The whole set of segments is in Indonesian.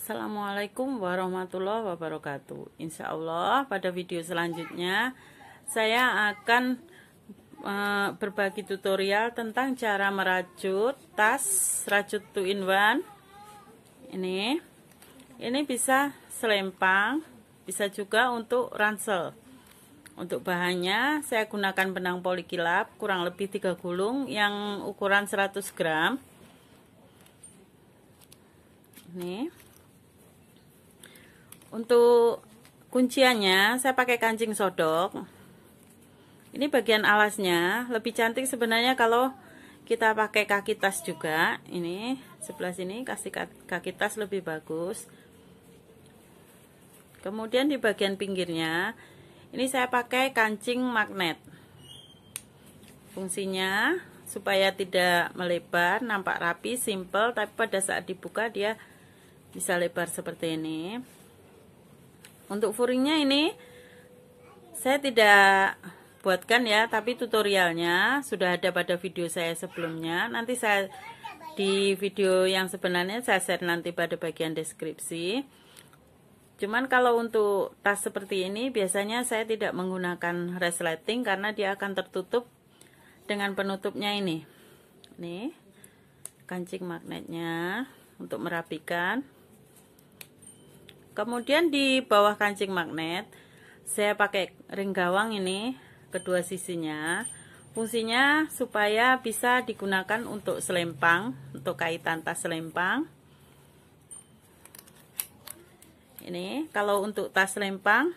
Assalamualaikum warahmatullahi wabarakatuh Insya Allah pada video selanjutnya Saya akan e, berbagi tutorial tentang cara merajut tas Rajut 2 in 1 Ini Ini bisa selempang Bisa juga untuk ransel Untuk bahannya saya gunakan benang polikilap Kurang lebih 3 gulung Yang ukuran 100 gram Nih untuk kunciannya saya pakai kancing sodok ini bagian alasnya lebih cantik sebenarnya kalau kita pakai kaki tas juga ini sebelah sini kasih kaki tas lebih bagus kemudian di bagian pinggirnya ini saya pakai kancing magnet fungsinya supaya tidak melebar nampak rapi simple tapi pada saat dibuka dia bisa lebar seperti ini untuk furingnya ini saya tidak buatkan ya tapi tutorialnya sudah ada pada video saya sebelumnya nanti saya di video yang sebenarnya saya share nanti pada bagian deskripsi cuman kalau untuk tas seperti ini biasanya saya tidak menggunakan resleting karena dia akan tertutup dengan penutupnya ini nih kancing magnetnya untuk merapikan kemudian di bawah kancing magnet saya pakai ring gawang ini kedua sisinya fungsinya supaya bisa digunakan untuk selempang untuk kaitan tas selempang ini kalau untuk tas selempang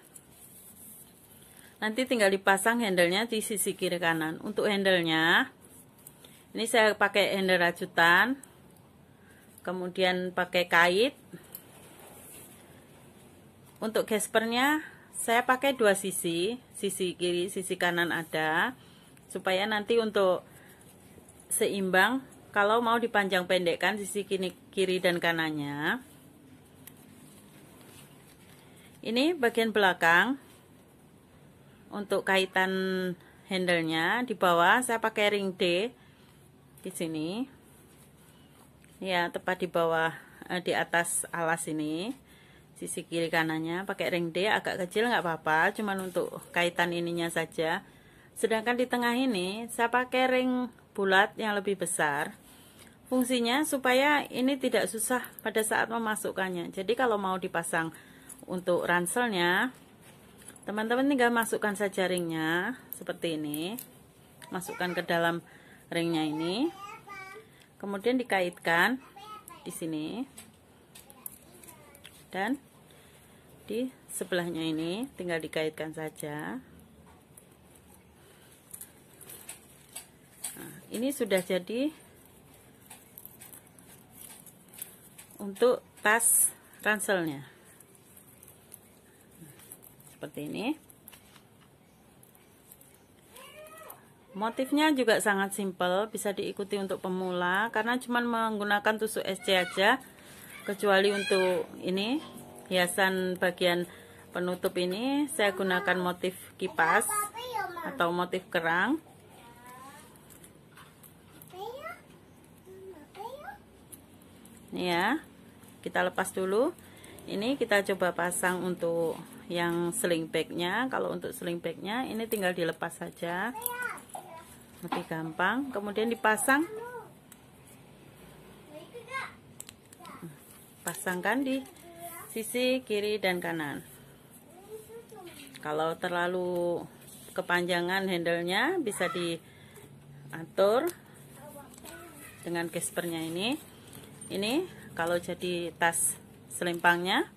nanti tinggal dipasang handlenya di sisi kiri kanan untuk handlenya ini saya pakai handle rajutan kemudian pakai kait untuk gespernya saya pakai dua sisi sisi kiri sisi kanan ada supaya nanti untuk seimbang kalau mau dipanjang pendekkan sisi kiri, kiri dan kanannya ini bagian belakang untuk kaitan handlenya di bawah saya pakai ring D di sini ya tepat di bawah eh, di atas alas ini sisi kiri kanannya pakai ring D agak kecil nggak apa-apa cuman untuk kaitan ininya saja sedangkan di tengah ini saya pakai ring bulat yang lebih besar fungsinya supaya ini tidak susah pada saat memasukkannya jadi kalau mau dipasang untuk ranselnya teman-teman tinggal masukkan saja ringnya seperti ini masukkan ke dalam ringnya ini kemudian dikaitkan di sini dan di sebelahnya ini tinggal dikaitkan saja nah, ini sudah jadi untuk tas ranselnya seperti ini Motifnya juga sangat simple bisa diikuti untuk pemula karena cuma menggunakan tusuk SC aja. Kecuali untuk ini hiasan bagian penutup ini saya gunakan motif kipas atau motif kerang ini ya kita lepas dulu ini kita coba pasang untuk yang sling bagnya kalau untuk sling bagnya ini tinggal dilepas saja lebih gampang kemudian dipasang pasangkan di sisi kiri dan kanan kalau terlalu kepanjangan handlenya bisa diatur dengan gespernya ini ini kalau jadi tas selimpangnya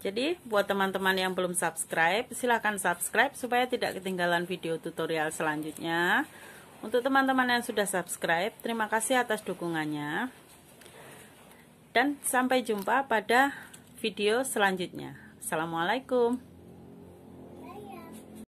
jadi buat teman-teman yang belum subscribe silahkan subscribe supaya tidak ketinggalan video tutorial selanjutnya untuk teman-teman yang sudah subscribe terima kasih atas dukungannya dan sampai jumpa pada video selanjutnya. Assalamualaikum.